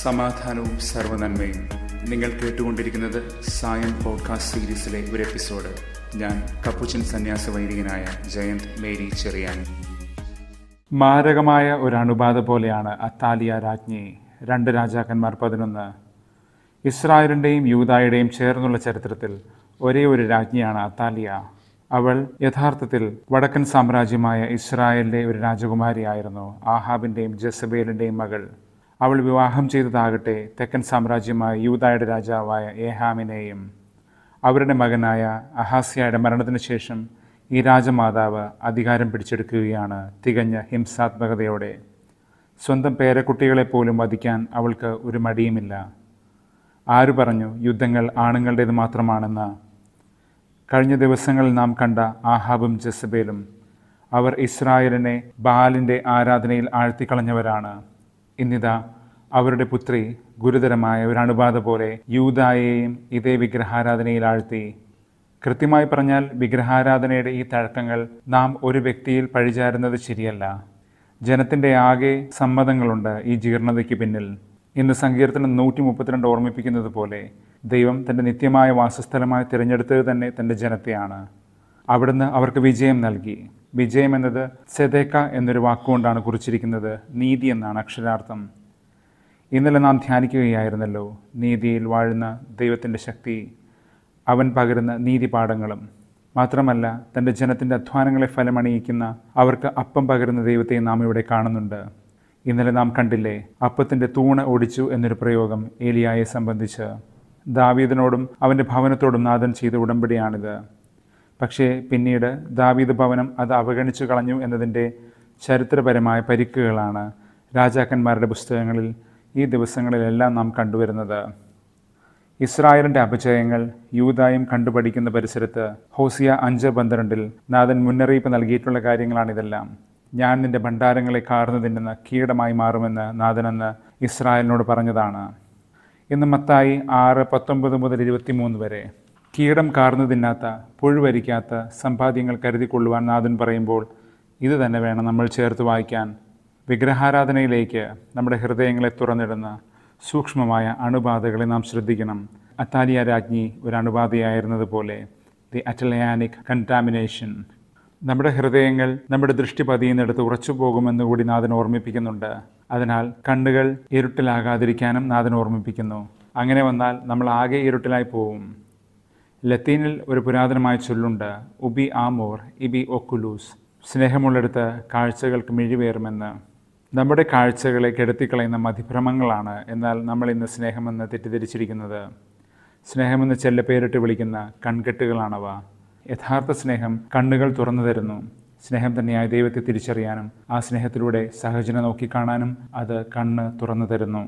സമാധാനവും സർവനന്മയും നിങ്ങൾ കേട്ടുകൊണ്ടിരിക്കുന്നത് സായം പോഡ്കാസ്റ്റ് സീരീസിലെ ഒരു എപ്പിസോഡ് ഞാൻ കപ്പുച്ചൻ സന്യാസ വൈദികനായ ജയന്ത് മേരി ചെറിയാൻ മാരകമായ ഒരു അണുബാധ പോലെയാണ് അത്താലിയ രാജ്ഞി രണ്ട് രാജാക്കന്മാർ പതിനൊന്ന് ഇസ്രായേലിൻ്റെയും യൂതായുടെയും ചേർന്നുള്ള ചരിത്രത്തിൽ ഒരേ ഒരു രാജ്ഞിയാണ് അത്താലിയ അവൾ യഥാർത്ഥത്തിൽ വടക്കൻ സാമ്രാജ്യമായ ഇസ്രായേലിലെ ഒരു രാജകുമാരിയായിരുന്നു ആഹാബിൻ്റെയും ജസബേലിൻ്റെയും മകൾ അവൾ വിവാഹം ചെയ്തതാകട്ടെ തെക്കൻ സാമ്രാജ്യമായ യൂതായുടെ രാജാവായ ഏഹാമിനെയും അവരുടെ മകനായ അഹാസിയയുടെ മരണത്തിന് ശേഷം ഈ രാജമാതാവ് അധികാരം പിടിച്ചെടുക്കുകയാണ് തികഞ്ഞ ഹിംസാത്മകതയോടെ സ്വന്തം പേരക്കുട്ടികളെ പോലും വധിക്കാൻ അവൾക്ക് ഒരു മടിയുമില്ല ആര് പറഞ്ഞു യുദ്ധങ്ങൾ ആണുങ്ങളുടേത് മാത്രമാണെന്ന് കഴിഞ്ഞ ദിവസങ്ങളിൽ നാം കണ്ട ആഹാബും ജസബേലും അവർ ഇസ്രായേലിനെ ബാലിൻ്റെ ആരാധനയിൽ ആഴ്ത്തിക്കളഞ്ഞവരാണ് ഇന്നിതാ അവരുടെ പുത്രി ഗുരുതരമായ ഒരു അണുബാധ പോലെ യൂതായെയും ഇതേ വിഗ്രഹാരാധനയിൽ ആഴ്ത്തി കൃത്യമായി പറഞ്ഞാൽ വിഗ്രഹാരാധനയുടെ ഈ തഴക്കങ്ങൾ നാം ഒരു വ്യക്തിയിൽ പഴിചാരുന്നത് ശരിയല്ല ജനത്തിൻ്റെ ആകെ സമ്മതങ്ങളുണ്ട് ഈ ജീർണതയ്ക്ക് പിന്നിൽ ഇന്ന് സങ്കീർത്തനം നൂറ്റി മുപ്പത്തിരണ്ട് ഓർമ്മിപ്പിക്കുന്നത് പോലെ ദൈവം തൻ്റെ നിത്യമായ വാസസ്ഥലമായി തിരഞ്ഞെടുത്തത് തന്നെ തൻ്റെ ജനത്തെയാണ് അവിടുന്ന് അവർക്ക് വിജയം നൽകി വിജയം എന്നത് സെതേക്ക എന്നൊരു വാക്കുകൊണ്ടാണ് കുറിച്ചിരിക്കുന്നത് നീതി എന്നാണ് അക്ഷരാർത്ഥം ഇന്നലെ നാം ധ്യാനിക്കുകയായിരുന്നല്ലോ നീതിയിൽ വാഴുന്ന ദൈവത്തിൻ്റെ ശക്തി അവൻ പകരുന്ന നീതിപാഠങ്ങളും മാത്രമല്ല തൻ്റെ ജനത്തിൻ്റെ അധ്വാനങ്ങളെ ഫലമണിയിക്കുന്ന അവർക്ക് അപ്പം പകരുന്ന ദൈവത്തെ നാം ഇവിടെ കാണുന്നുണ്ട് ഇന്നലെ നാം കണ്ടില്ലേ അപ്പത്തിൻ്റെ തൂണ് ഒടിച്ചു എന്നൊരു പ്രയോഗം ഏലിയായെ സംബന്ധിച്ച് ദാവീദിനോടും അവൻ്റെ ഭവനത്തോടും നാഥൻ ചെയ്ത ഉടമ്പടിയാണിത് പക്ഷേ പിന്നീട് ദാവീദ് ഭവനം അത് അവഗണിച്ചു കളഞ്ഞു എന്നതിൻ്റെ ചരിത്രപരമായ പരിക്കുകളാണ് രാജാക്കന്മാരുടെ പുസ്തകങ്ങളിൽ ഈ ദിവസങ്ങളിലെല്ലാം നാം കണ്ടുവരുന്നത് ഇസ്രായേലിൻ്റെ അപജയങ്ങൾ യൂതായും കണ്ടുപഠിക്കുന്ന പരിസരത്ത് ഹോസിയ അഞ്ച് പന്ത്രണ്ടിൽ നാഥൻ മുന്നറിയിപ്പ് നൽകിയിട്ടുള്ള കാര്യങ്ങളാണിതെല്ലാം ഞാൻ നിൻ്റെ ഭണ്ഡാരങ്ങളെ കാർന്നതിൻ്റെ കീടമായി മാറുമെന്ന് നാഥനെന്ന് ഇസ്രായേലിനോട് പറഞ്ഞതാണ് ഇന്ന് മത്തായി ആറ് പത്തൊമ്പത് മുതൽ മൂന്ന് വരെ കീടം കാർന്നു തിന്നാത്ത പുഴുവരിക്കാത്ത സമ്പാദ്യങ്ങൾ കരുതിക്കൊള്ളുവാൻ നാഥൻ പറയുമ്പോൾ ഇത് തന്നെ വേണം നമ്മൾ ചേർത്ത് വായിക്കാൻ വിഗ്രഹാരാധനയിലേക്ക് നമ്മുടെ ഹൃദയങ്ങളെ തുറന്നിടുന്ന സൂക്ഷ്മമായ അണുബാധകളെ നാം ശ്രദ്ധിക്കണം അത്താലിയ രാജ്ഞി ഒരു അണുബാധയായിരുന്നതുപോലെ ദി അറ്റലയാനിക് കണ്ടാമിനേഷൻ നമ്മുടെ ഹൃദയങ്ങൾ നമ്മുടെ ദൃഷ്ടി പതിയുന്നിടത്ത് ഉറച്ചു പോകുമെന്ന് കൂടി നാഥൻ ഓർമ്മിപ്പിക്കുന്നുണ്ട് അതിനാൽ കണ്ണുകൾ ഇരുട്ടിലാകാതിരിക്കാനും നാഥൻ ഓർമ്മിപ്പിക്കുന്നു അങ്ങനെ വന്നാൽ നമ്മൾ ആകെ ഇരുട്ടിലായി പോവും ലത്തീനിൽ ഒരു പുരാതനമായ ചൊല്ലുണ്ട് ഉബി ആമോർ ഇബി ഒക്കുലൂസ് സ്നേഹമുള്ളിടത്ത് കാഴ്ചകൾക്ക് മിഴിവേറുമെന്ന് നമ്മുടെ കാഴ്ചകളെ കെടുത്തിക്കളയുന്ന മതിഭ്രമങ്ങളാണ് എന്നാൽ നമ്മൾ ഇന്ന് സ്നേഹമെന്ന് തെറ്റിദ്ധരിച്ചിരിക്കുന്നത് സ്നേഹമെന്ന് ചെല്ല പേരിട്ട് വിളിക്കുന്ന കൺകെട്ടുകളാണവ യഥാർത്ഥ സ്നേഹം കണ്ണുകൾ തുറന്നു തരുന്നു സ്നേഹം തന്നെയായ ദൈവത്തെ തിരിച്ചറിയാനും ആ സ്നേഹത്തിലൂടെ സഹജനെ നോക്കിക്കാണാനും അത് കണ്ണ് തുറന്നു തരുന്നു